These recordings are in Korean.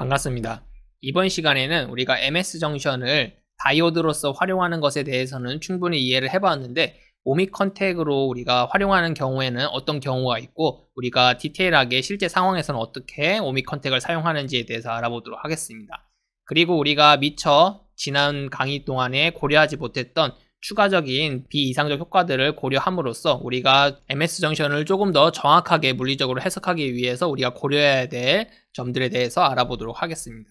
반갑습니다. 이번 시간에는 우리가 MS 정션을 다이오드로서 활용하는 것에 대해서는 충분히 이해를 해봤는데 오미 컨택으로 우리가 활용하는 경우에는 어떤 경우가 있고 우리가 디테일하게 실제 상황에서는 어떻게 오미 컨택을 사용하는지에 대해서 알아보도록 하겠습니다. 그리고 우리가 미처 지난 강의 동안에 고려하지 못했던 추가적인 비이상적 효과들을 고려함으로써 우리가 MS 정션을 조금 더 정확하게 물리적으로 해석하기 위해서 우리가 고려해야 될 점들에 대해서 알아보도록 하겠습니다.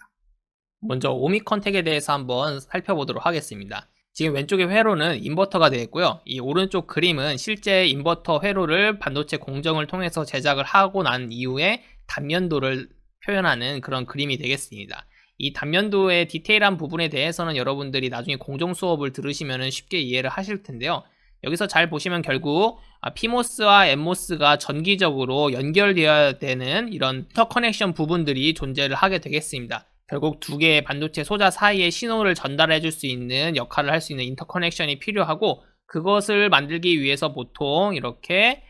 먼저 오미컨 택에 대해서 한번 살펴보도록 하겠습니다. 지금 왼쪽의 회로는 인버터가 되겠고요. 이 오른쪽 그림은 실제 인버터 회로를 반도체 공정을 통해서 제작을 하고 난 이후에 단면도를 표현하는 그런 그림이 되겠습니다. 이 단면도의 디테일한 부분에 대해서는 여러분들이 나중에 공정 수업을 들으시면 쉽게 이해를 하실 텐데요. 여기서 잘 보시면 결국 아, 피모스와 엠모스가 전기적으로 연결되어야 되는 이런 터 커넥션 부분들이 존재를 하게 되겠습니다. 결국 두 개의 반도체 소자 사이에 신호를 전달해 줄 수 있는 역할을 할 수 있는 인터커넥션이 필요하고 그것을 만들기 위해서 보통 이렇게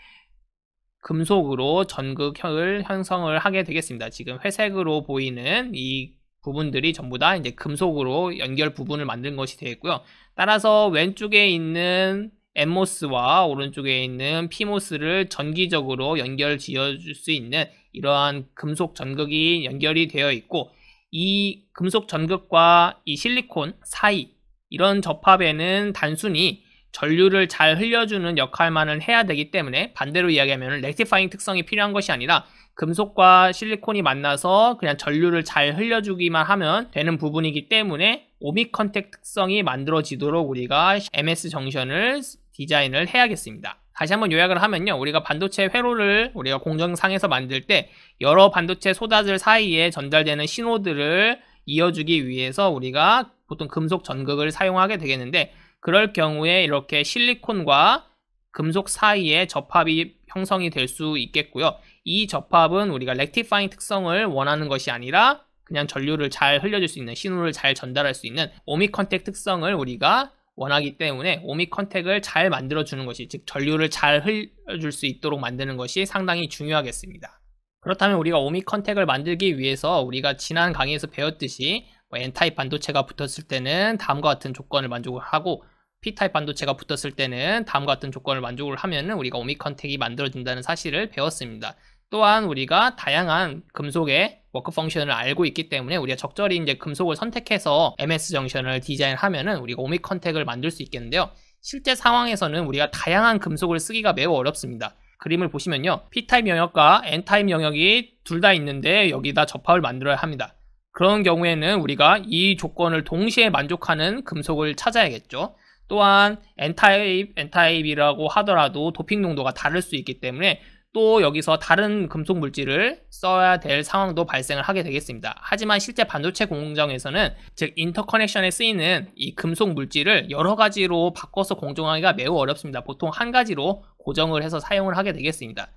금속으로 전극을 형성을 하게 되겠습니다. 지금 회색으로 보이는 이 부분들이 전부 다 이제 금속으로 연결 부분을 만든 것이 되겠고요. 따라서 왼쪽에 있는 NMOS와 오른쪽에 있는 p 모스를 전기적으로 연결 지어줄 수 있는 이러한 금속 전극이 연결이 되어 있고 이 금속 전극과 이 실리콘 사이 이런 접합에는 단순히 전류를 잘 흘려주는 역할만을 해야 되기 때문에 반대로 이야기하면 렉티파잉 특성이 필요한 것이 아니라 금속과 실리콘이 만나서 그냥 전류를 잘 흘려주기만 하면 되는 부분이기 때문에 오미컨택 특성이 만들어지도록 우리가 MS 정션을 디자인을 해야겠습니다. 다시 한번 요약을 하면요. 우리가 반도체 회로를 우리가 공정상에서 만들 때 여러 반도체 소다들 사이에 전달되는 신호들을 이어주기 위해서 우리가 보통 금속 전극을 사용하게 되겠는데 그럴 경우에 이렇게 실리콘과 금속 사이에 접합이 형성이 될 수 있겠고요. 이 접합은 우리가 렉티파잉 특성을 원하는 것이 아니라 그냥 전류를 잘 흘려줄 수 있는 신호를 잘 전달할 수 있는 오미컨택 특성을 우리가 원하기 때문에 오미컨택을 잘 만들어주는 것이 즉 전류를 잘 흘려줄 수 있도록 만드는 것이 상당히 중요하겠습니다. 그렇다면 우리가 오미컨택을 만들기 위해서 우리가 지난 강의에서 배웠듯이 뭐 N타입 반도체가 붙었을 때는 다음과 같은 조건을 만족을 하고 P타입 반도체가 붙었을 때는 다음과 같은 조건을 만족을 하면은 우리가 오미컨 택이 만들어진다는 사실을 배웠습니다. 또한 우리가 다양한 금속의 워크 펑션을 알고 있기 때문에 우리가 적절히 이제 금속을 선택해서 MS 정션을 디자인하면은 우리가 오미컨 택을 만들 수 있겠는데요. 실제 상황에서는 우리가 다양한 금속을 쓰기가 매우 어렵습니다. 그림을 보시면요. P타입 영역과 N타입 영역이 둘 다 있는데 여기다 접합을 만들어야 합니다. 그런 경우에는 우리가 이 조건을 동시에 만족하는 금속을 찾아야겠죠. 또한 N타입, N타입이라고 하더라도 도핑 농도가 다를 수 있기 때문에 또 여기서 다른 금속 물질을 써야 될 상황도 발생을 하게 되겠습니다. 하지만 실제 반도체 공정에서는 즉 인터커넥션에 쓰이는 이 금속 물질을 여러 가지로 바꿔서 공정하기가 매우 어렵습니다. 보통 한 가지로 고정을 해서 사용을 하게 되겠습니다.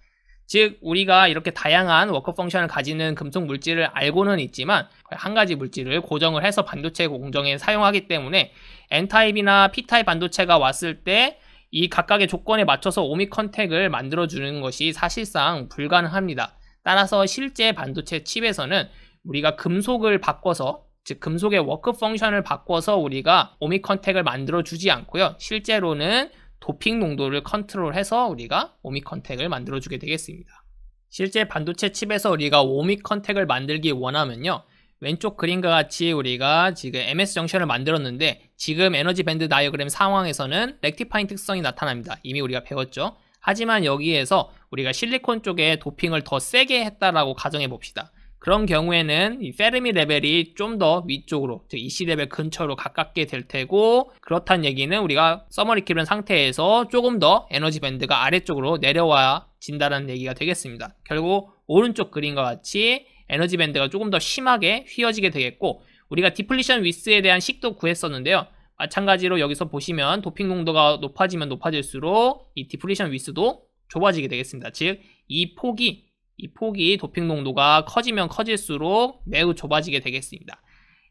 즉 우리가 이렇게 다양한 워크 펑션을 가지는 금속 물질을 알고는 있지만 한 가지 물질을 고정을 해서 반도체 공정에 사용하기 때문에 N타입이나 P타입 반도체가 왔을 때 이 각각의 조건에 맞춰서 오미컨택을 만들어주는 것이 사실상 불가능합니다. 따라서 실제 반도체 칩에서는 우리가 금속을 바꿔서 즉 금속의 워크 펑션을 바꿔서 우리가 오미컨택을 만들어주지 않고요. 실제로는 도핑 농도를 컨트롤해서 우리가 오미 컨택을 만들어주게 되겠습니다. 실제 반도체 칩에서 우리가 오미 컨택을 만들기 원하면요. 왼쪽 그림과 같이 우리가 지금 MS 정션을 만들었는데 지금 에너지 밴드 다이어그램 상황에서는 렉티파인 특성이 나타납니다. 이미 우리가 배웠죠. 하지만 여기에서 우리가 실리콘 쪽에 도핑을 더 세게 했다라고 가정해 봅시다. 그런 경우에는 이 페르미 레벨이 좀 더 위쪽으로 즉 EC 레벨 근처로 가깝게 될 테고 그렇다는 얘기는 우리가 서머리키은 상태에서 조금 더 에너지 밴드가 아래쪽으로 내려와 진다는 얘기가 되겠습니다. 결국 오른쪽 그림과 같이 에너지 밴드가 조금 더 심하게 휘어지게 되겠고 우리가 디플리션 위스에 대한 식도 구했었는데요. 마찬가지로 여기서 보시면 도핑 농도가 높아지면 높아질수록 이 디플리션 위스도 좁아지게 되겠습니다. 즉 이 폭이 이 폭이 도핑 농도가 커지면 커질수록 매우 좁아지게 되겠습니다.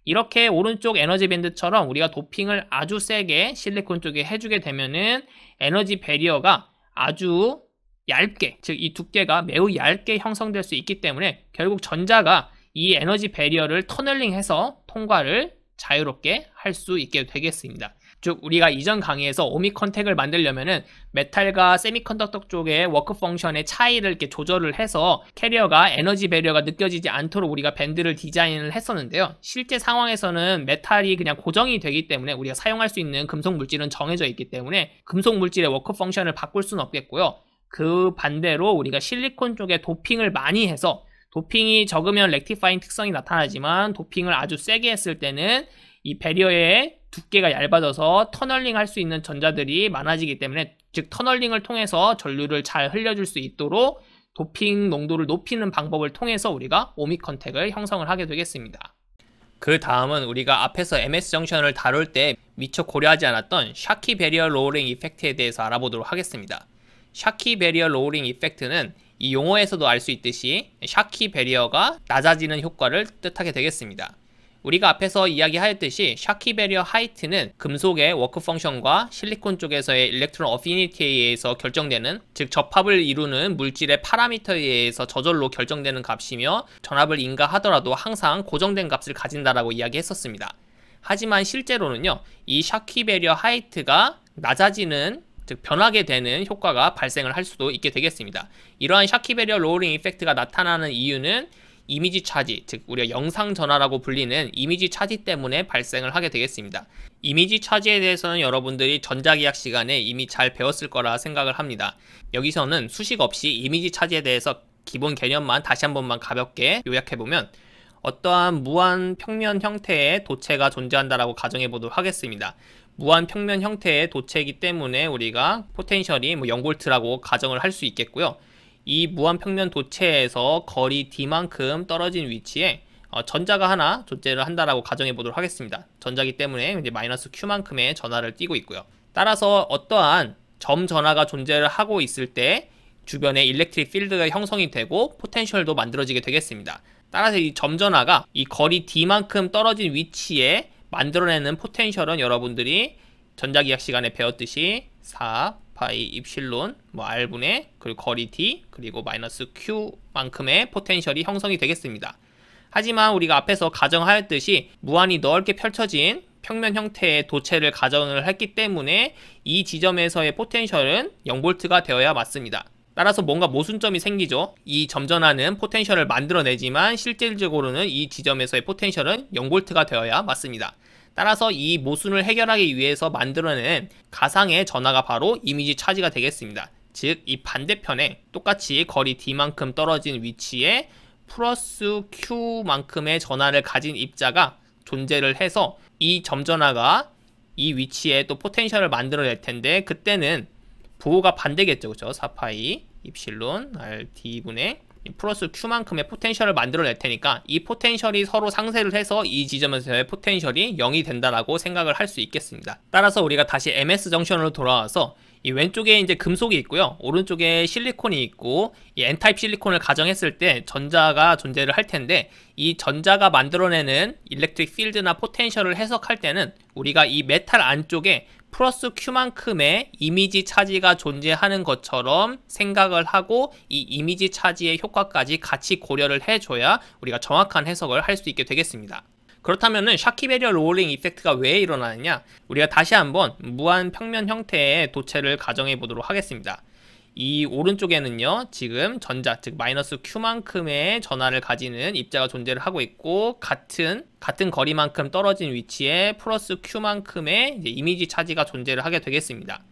이렇게 오른쪽 에너지 밴드처럼 우리가 도핑을 아주 세게 실리콘 쪽에 해주게 되면은 에너지 배리어가 아주 얇게, 즉 이 두께가 매우 얇게 형성될 수 있기 때문에 결국 전자가 이 에너지 배리어를 터널링해서 통과를 자유롭게 할 수 있게 되겠습니다. 즉 우리가 이전 강의에서 오미컨 택을 만들려면은 메탈과 세미컨덕터 쪽의 워크 펑션의 차이를 이렇게 조절을 해서 캐리어가 에너지 배려가 느껴지지 않도록 우리가 밴드를 디자인을 했었는데요. 실제 상황에서는 메탈이 그냥 고정이 되기 때문에 우리가 사용할 수 있는 금속 물질은 정해져 있기 때문에 금속 물질의 워크 펑션을 바꿀 수는 없겠고요. 그 반대로 우리가 실리콘 쪽에 도핑을 많이 해서 도핑이 적으면 렉티파인 특성이 나타나지만 도핑을 아주 세게 했을 때는 이 배리어의 두께가 얇아져서 터널링 할 수 있는 전자들이 많아지기 때문에 즉 터널링을 통해서 전류를 잘 흘려줄 수 있도록 도핑 농도를 높이는 방법을 통해서 우리가 오미컨택을 형성을 하게 되겠습니다. 그 다음은 우리가 앞에서 MS 정션을 다룰 때 미처 고려하지 않았던 샤키 베리어 로우링 이펙트에 대해서 알아보도록 하겠습니다. 샤키 베리어 로우링 이펙트는 이 용어에서도 알 수 있듯이 샤키 베리어가 낮아지는 효과를 뜻하게 되겠습니다. 우리가 앞에서 이야기하였듯이 샤키 베리어 하이트는 금속의 워크 펑션과 실리콘 쪽에서의 일렉트론 어피니티에 의해서 결정되는 즉 접합을 이루는 물질의 파라미터에 의해서 저절로 결정되는 값이며 전압을 인가하더라도 항상 고정된 값을 가진다라고 이야기했었습니다. 하지만 실제로는요. 이 샤키 베리어 하이트가 낮아지는 즉 변하게 되는 효과가 발생을 할 수도 있게 되겠습니다. 이러한 샤키 베리어 로우링 이펙트가 나타나는 이유는 이미지 차지, 즉 우리가 영상 전화라고 불리는 이미지 차지 때문에 발생을 하게 되겠습니다. 이미지 차지에 대해서는 여러분들이 전자계약 시간에 이미 잘 배웠을 거라 생각을 합니다. 여기서는 수식 없이 이미지 차지에 대해서 기본 개념만 다시 한 번만 가볍게 요약해보면 어떠한 무한 평면 형태의 도체가 존재한다라고 가정해 보도록 하겠습니다. 무한 평면 형태의 도체이기 때문에 우리가 포텐셜이 뭐 0볼트라고 가정을 할 수 있겠고요. 이 무한평면 도체에서 거리 d만큼 떨어진 위치에 어, 전자가 하나 존재를 한다라고 가정해 보도록 하겠습니다. 전자기 때문에 이제 마이너스 q만큼의 전하를 띄고 있고요. 따라서 어떠한 점 전하가 존재를 하고 있을 때 주변에 일렉트릭 필드가 형성이 되고 포텐셜도 만들어지게 되겠습니다. 따라서 이 점 전하가 이 거리 d만큼 떨어진 위치에 만들어내는 포텐셜은 여러분들이 전자기학 시간에 배웠듯이 4, 파이 입실론 뭐 r분의 그리고 거리 d 그리고 마이너스 q만큼의 포텐셜이 형성이 되겠습니다. 하지만 우리가 앞에서 가정하였듯이 무한히 넓게 펼쳐진 평면 형태의 도체를 가정을 했기 때문에 이 지점에서의 포텐셜은 0볼트가 되어야 맞습니다. 따라서 뭔가 모순점이 생기죠. 이 점전하는 포텐셜을 만들어내지만 실질적으로는 이 지점에서의 포텐셜은 0볼트가 되어야 맞습니다. 따라서 이 모순을 해결하기 위해서 만들어낸 가상의 전화가 바로 이미지 차지가 되겠습니다. 즉, 이 반대편에 똑같이 거리 D만큼 떨어진 위치에 플러스 Q만큼의 전화를 가진 입자가 존재를 해서 이 점전화가 이 위치에 또 포텐셜을 만들어낼 텐데 그때는 부호가 반대겠죠. 그렇죠? 4파이 입실론 RD분의 플러스 Q만큼의 포텐셜을 만들어낼 테니까 이 포텐셜이 서로 상쇄를 해서 이 지점에서의 포텐셜이 0이 된다라고 생각을 할 수 있겠습니다. 따라서 우리가 다시 MS 정션으로 돌아와서 이 왼쪽에 이제 금속이 있고요. 오른쪽에 실리콘이 있고 이 N타입 실리콘을 가정했을 때 전자가 존재를 할 텐데 이 전자가 만들어내는 일렉트릭 필드나 포텐셜을 해석할 때는 우리가 이 메탈 안쪽에 플러스 Q만큼의 이미지 차지가 존재하는 것처럼 생각을 하고 이 이미지 차지의 효과까지 같이 고려를 해줘야 우리가 정확한 해석을 할 수 있게 되겠습니다. 그렇다면 샤키베리어 로울링 이펙트가 왜 일어나느냐 우리가 다시 한번 무한 평면 형태의 도체를 가정해 보도록 하겠습니다. 이 오른쪽에는요 지금 전자 즉 마이너스 q만큼의 전하를 가지는 입자가 존재를 하고 있고 같은 같은 거리만큼 떨어진 위치에 플러스 q만큼의 이미지 차지가 존재를 하게 되겠습니다.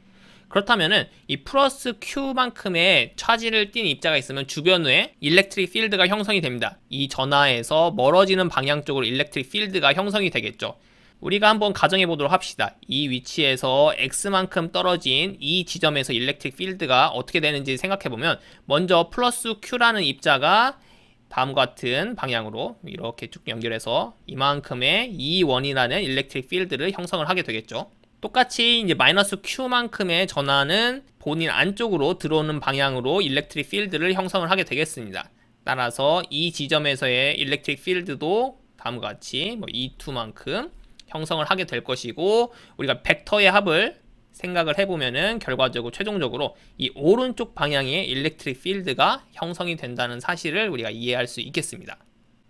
그렇다면은 이 플러스 Q만큼의 차지를 띤 입자가 있으면 주변에 일렉트릭 필드가 형성이 됩니다. 이 전하에서 멀어지는 방향 쪽으로 일렉트릭 필드가 형성이 되겠죠. 우리가 한번 가정해 보도록 합시다. 이 위치에서 x만큼 떨어진 이 지점에서 일렉트릭 필드가 어떻게 되는지 생각해 보면 먼저 플러스 q라는 입자가 다음과 같은 방향으로 이렇게 쭉 연결해서 이만큼의 E1이라는 일렉트릭 필드를 형성을 하게 되겠죠. 똑같이 이제 마이너스 Q만큼의 전하는 본인 안쪽으로 들어오는 방향으로 일렉트릭 필드를 형성을 하게 되겠습니다. 따라서 이 지점에서의 일렉트릭 필드도 다음과 같이 뭐 E2만큼 형성을 하게 될 것이고 우리가 벡터의 합을 생각을 해보면은 결과적으로 최종적으로 이 오른쪽 방향의 일렉트릭 필드가 형성이 된다는 사실을 우리가 이해할 수 있겠습니다.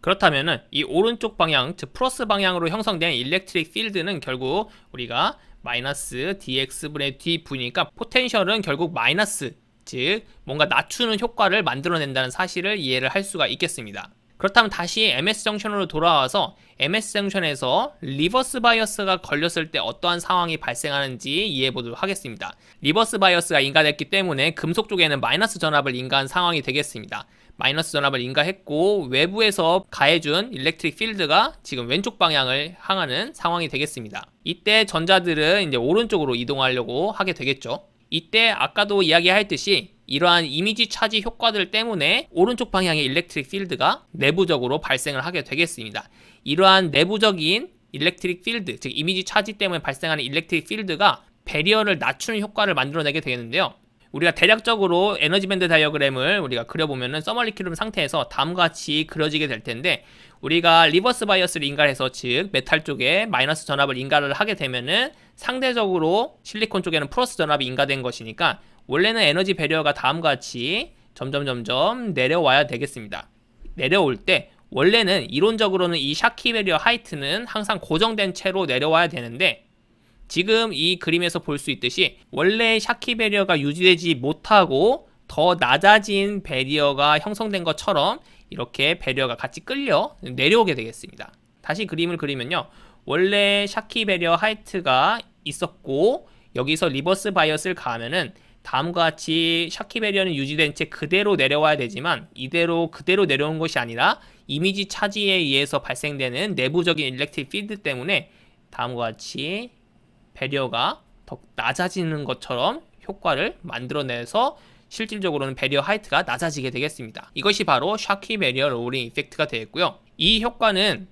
그렇다면은 이 오른쪽 방향 즉 플러스 방향으로 형성된 일렉트릭 필드는 결국 우리가 마이너스 dx분의 dv니까 포텐셜은 결국 마이너스 즉 뭔가 낮추는 효과를 만들어낸다는 사실을 이해를 할 수가 있겠습니다. 그렇다면 다시 MS 정션으로 돌아와서 MS 정션에서 리버스 바이어스가 걸렸을 때 어떠한 상황이 발생하는지 이해해 보도록 하겠습니다. 리버스 바이어스가 인가됐기 때문에 금속 쪽에는 마이너스 전압을 인가한 상황이 되겠습니다. 마이너스 전압을 인가했고 외부에서 가해준 일렉트릭 필드가 지금 왼쪽 방향을 향하는 상황이 되겠습니다. 이때 전자들은 이제 오른쪽으로 이동하려고 하게 되겠죠. 이때 아까도 이야기했듯이 이러한 이미지 차지 효과들 때문에 오른쪽 방향의 일렉트릭 필드가 내부적으로 발생을 하게 되겠습니다. 이러한 내부적인 일렉트릭 필드, 즉 이미지 차지 때문에 발생하는 일렉트릭 필드가 배리어를 낮추는 효과를 만들어내게 되겠는데요. 우리가 대략적으로 에너지밴드 다이어그램을 우리가 그려보면은 써멀리큐룸 상태에서 다음과 같이 그려지게 될 텐데 우리가 리버스 바이어스를 인가해서 즉 메탈 쪽에 마이너스 전압을 인가를 하게 되면은 상대적으로 실리콘 쪽에는 플러스 전압이 인가된 것이니까 원래는 에너지 배려가 다음과 같이 점점 점점 내려와야 되겠습니다. 내려올 때 원래는 이론적으로는 이 샤키 배리어 하이트는 항상 고정된 채로 내려와야 되는데 지금 이 그림에서 볼 수 있듯이 원래 샤키 배리어가 유지되지 못하고 더 낮아진 배리어가 형성된 것처럼 이렇게 배리어가 같이 끌려 내려오게 되겠습니다. 다시 그림을 그리면요. 원래 샤키 배리어 하이트가 있었고 여기서 리버스 바이어스를 가면은 하 다음과 같이 샤키베리어는 유지된 채 그대로 내려와야 되지만 이대로 그대로 내려온 것이 아니라 이미지 차지에 의해서 발생되는 내부적인 일렉트릭 필드 때문에 다음과 같이 배리어가 더 낮아지는 것처럼 효과를 만들어내서 실질적으로는 배리어 하이트가 낮아지게 되겠습니다. 이것이 바로 샤키 배리어 로우링 이펙트가 되겠고요. 이 효과는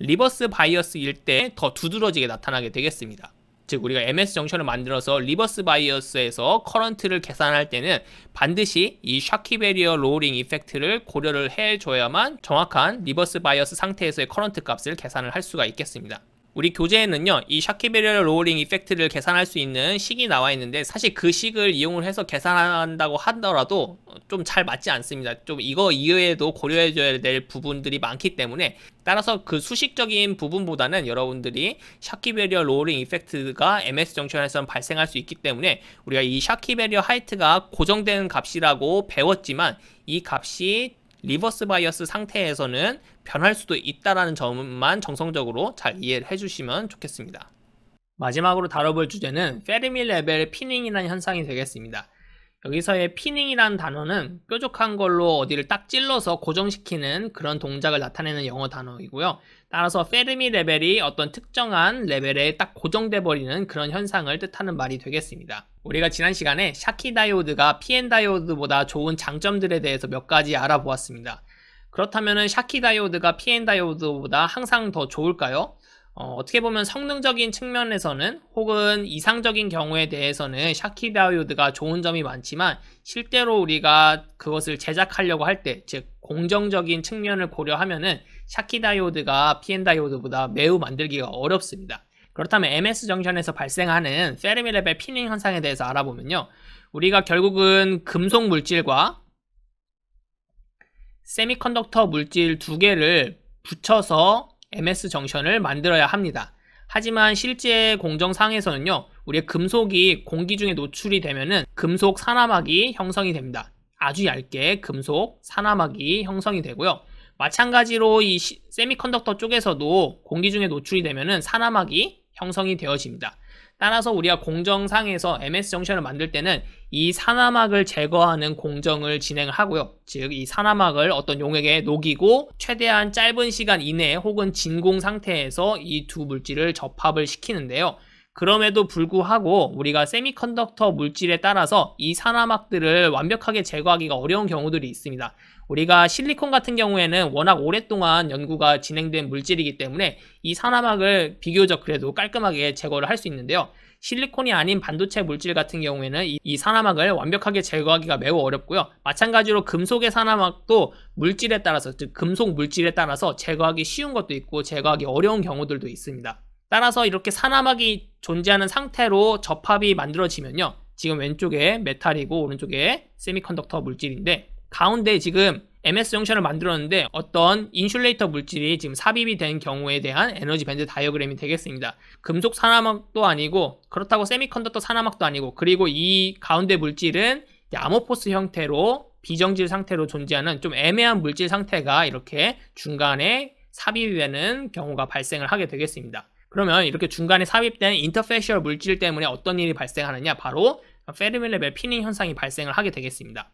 리버스 바이어스일 때 더 두드러지게 나타나게 되겠습니다. 즉 우리가 MS 정션을 만들어서 리버스 바이어스에서 커런트를 계산할 때는 반드시 이 샤키 베리어 로우링 이펙트를 고려를 해줘야만 정확한 리버스 바이어스 상태에서의 커런트 값을 계산을 할 수가 있겠습니다. 우리 교재에는요 이 샤키베리얼 로우링 이펙트를 계산할 수 있는 식이 나와 있는데 사실 그 식을 이용을 해서 계산한다고 하더라도 좀 잘 맞지 않습니다 좀 이거 이외에도 고려해 줘야 될 부분들이 많기 때문에 따라서 그 수식적인 부분보다는 여러분들이 샤키베리얼 로우링 이펙트가 MS 정션에서 발생할 수 있기 때문에 우리가 이 샤키베리얼 하이트가 고정된 값이라고 배웠지만 이 값이 리버스 바이어스 상태에서는 변할 수도 있다라는 점만 정성적으로 잘 이해를 해주시면 좋겠습니다. 마지막으로 다뤄볼 주제는 페르미 레벨 피닝이라는 현상이 되겠습니다. 여기서의 피닝이라는 단어는 뾰족한 걸로 어디를 딱 찔러서 고정시키는 그런 동작을 나타내는 영어 단어이고요. 따라서 페르미 레벨이 어떤 특정한 레벨에 딱 고정돼 버리는 그런 현상을 뜻하는 말이 되겠습니다. 우리가 지난 시간에 샤키 다이오드가 PN 다이오드보다 좋은 장점들에 대해서 몇 가지 알아보았습니다. 그렇다면 샤키 다이오드가 PN 다이오드보다 항상 더 좋을까요? 어, 떻게 보면 성능적인 측면에서는 혹은 이상적인 경우에 대해서는 샤키 다이오드가 좋은 점이 많지만 실제로 우리가 그것을 제작하려고 할 때 즉 공정적인 측면을 고려하면은 샤키 다이오드가 PN 다이오드보다 매우 만들기가 어렵습니다. 그렇다면 MS 정션에서 발생하는 페르미 레벨 피닝 현상에 대해서 알아보면요. 우리가 결국은 금속 물질과 세미컨덕터 물질 두 개를 붙여서 MS 정션을 만들어야 합니다. 하지만 실제 공정상에서는요, 우리의 금속이 공기 중에 노출이 되면은 금속 산화막이 형성이 됩니다. 아주 얇게 금속 산화막이 형성이 되고요. 마찬가지로 이 세미컨덕터 쪽에서도 공기 중에 노출이 되면은 산화막이 형성이 되어집니다. 따라서 우리가 공정상에서 MS 정션을 만들 때는 이 산화막을 제거하는 공정을 진행 하고요. 즉 이 산화막을 어떤 용액에 녹이고 최대한 짧은 시간 이내에 혹은 진공 상태에서 이 두 물질을 접합을 시키는데요. 그럼에도 불구하고 우리가 세미컨덕터 물질에 따라서 이 산화막들을 완벽하게 제거하기가 어려운 경우들이 있습니다. 우리가 실리콘 같은 경우에는 워낙 오랫동안 연구가 진행된 물질이기 때문에 이 산화막을 비교적 그래도 깔끔하게 제거를 할 수 있는데요. 실리콘이 아닌 반도체 물질 같은 경우에는 이 산화막을 완벽하게 제거하기가 매우 어렵고요. 마찬가지로 금속의 산화막도 물질에 따라서 즉 금속 물질에 따라서 제거하기 쉬운 것도 있고 제거하기 어려운 경우들도 있습니다. 따라서 이렇게 산화막이 존재하는 상태로 접합이 만들어지면요. 지금 왼쪽에 메탈이고 오른쪽에 세미컨덕터 물질인데 가운데 지금 MS 정션을 만들었는데 어떤 인슐레이터 물질이 지금 삽입이 된 경우에 대한 에너지 밴드 다이어그램이 되겠습니다. 금속 산화막도 아니고 그렇다고 세미컨덕터 산화막도 아니고 그리고 이 가운데 물질은 아모포스 형태로 비정질 상태로 존재하는 좀 애매한 물질 상태가 이렇게 중간에 삽입이 되는 경우가 발생을 하게 되겠습니다. 그러면 이렇게 중간에 삽입된 인터페셜 물질 때문에 어떤 일이 발생하느냐 바로 페르미 레벨 피닝 현상이 발생을 하게 되겠습니다.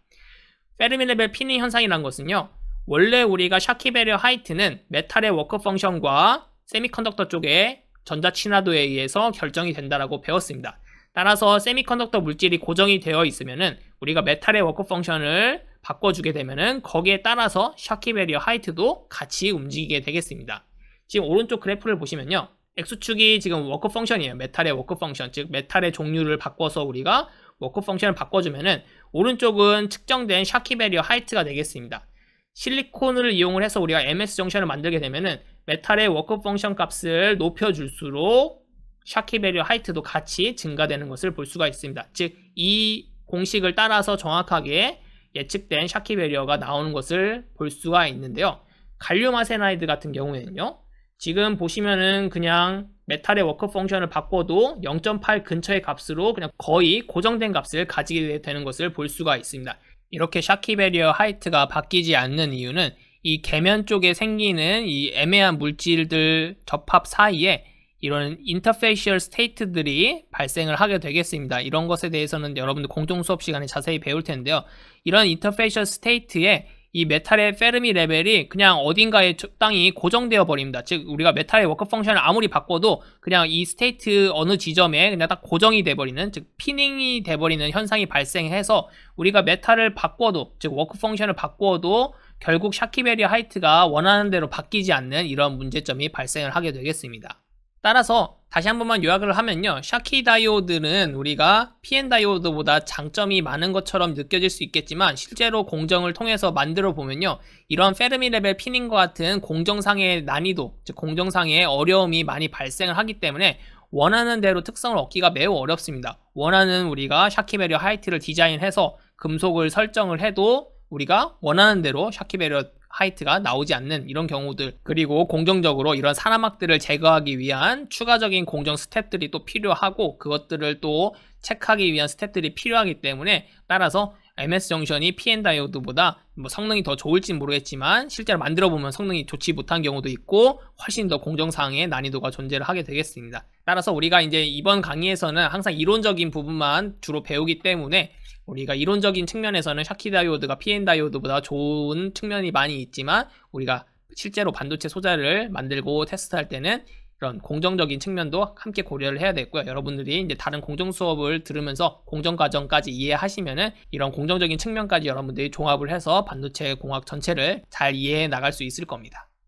페르미 레벨 피닝 현상이란 것은요. 원래 우리가 샤키 베리어 하이트는 메탈의 워크 펑션과 세미컨덕터 쪽의 전자 친화도에 의해서 결정이 된다라고 배웠습니다. 따라서 세미컨덕터 물질이 고정이 되어 있으면은 우리가 메탈의 워크 펑션을 바꿔주게 되면은 거기에 따라서 샤키 베리어 하이트도 같이 움직이게 되겠습니다. 지금 오른쪽 그래프를 보시면요. X축이 지금 워크 펑션이에요. 메탈의 워크 펑션. 즉, 메탈의 종류를 바꿔서 우리가 워크 펑션을 바꿔주면은 오른쪽은 측정된 샤키 베리어 하이트가 되겠습니다. 실리콘을 이용을 해서 우리가 MS 정션을 만들게 되면은 메탈의 워크 펑션 값을 높여줄수록 샤키 베리어 하이트도 같이 증가되는 것을 볼 수가 있습니다. 즉, 이 공식을 따라서 정확하게 예측된 샤키 베리어가 나오는 것을 볼 수가 있는데요. 갈륨 아세나이드 같은 경우에는요. 지금 보시면은 그냥 메탈의 워크 펑션을 바꿔도 0.8 근처의 값으로 그냥 거의 고정된 값을 가지게 되는 것을 볼 수가 있습니다. 이렇게 샤키 베리어 하이트가 바뀌지 않는 이유는 이 계면 쪽에 생기는 이 애매한 물질들 접합 사이에 이런 인터페이셜 스테이트들이 발생을 하게 되겠습니다. 이런 것에 대해서는 여러분들 공동 수업 시간에 자세히 배울 텐데요. 이런 인터페이셜 스테이트에 이 메탈의 페르미 레벨이 그냥 어딘가에 적당히 고정되어 버립니다. 즉 우리가 메탈의 워크 펑션을 아무리 바꿔도 그냥 이 스테이트 어느 지점에 그냥 딱 고정이 돼 버리는 즉 피닝이 돼 버리는 현상이 발생해서 우리가 메탈을 바꿔도 즉 워크 펑션을 바꿔도 결국 샤키베리 하이트가 원하는 대로 바뀌지 않는 이런 문제점이 발생을 하게 되겠습니다. 따라서 다시 한 번만 요약을 하면요. 샤키 다이오드는 우리가 PN 다이오드보다 장점이 많은 것처럼 느껴질 수 있겠지만 실제로 공정을 통해서 만들어 보면요. 이러한 페르미 레벨 피닝과 같은 공정상의 난이도, 즉 공정상의 어려움이 많이 발생을 하기 때문에 원하는 대로 특성을 얻기가 매우 어렵습니다. 원하는 우리가 샤키베리어 하이트를 디자인해서 금속을 설정을 해도 우리가 원하는 대로 샤키베리어 화이트가 나오지 않는 이런 경우들 그리고 공정적으로 이런 산화막들을 제거하기 위한 추가적인 공정 스텝들이 또 필요하고 그것들을 또 체크하기 위한 스텝들이 필요하기 때문에 따라서 MS 정션이 PN 다이오드보다 뭐 성능이 더좋을진 모르겠지만 실제로 만들어 보면 성능이 좋지 못한 경우도 있고 훨씬 더 공정상의 난이도가 존재를 하게 되겠습니다. 따라서 우리가 이제 이번 강의에서는 항상 이론적인 부분만 주로 배우기 때문에 우리가 이론적인 측면에서는 샤키 다이오드가 PN 다이오드보다 좋은 측면이 많이 있지만 우리가 실제로 반도체 소자를 만들고 테스트할 때는 그런 공정적인 측면도 함께 고려를 해야 되고요. 여러분들이 이제 다른 공정 수업을 들으면서 공정 과정까지 이해하시면은 이런 공정적인 측면까지 여러분들이 종합을 해서 반도체 공학 전체를 잘 이해해 나갈 수 있을 겁니다.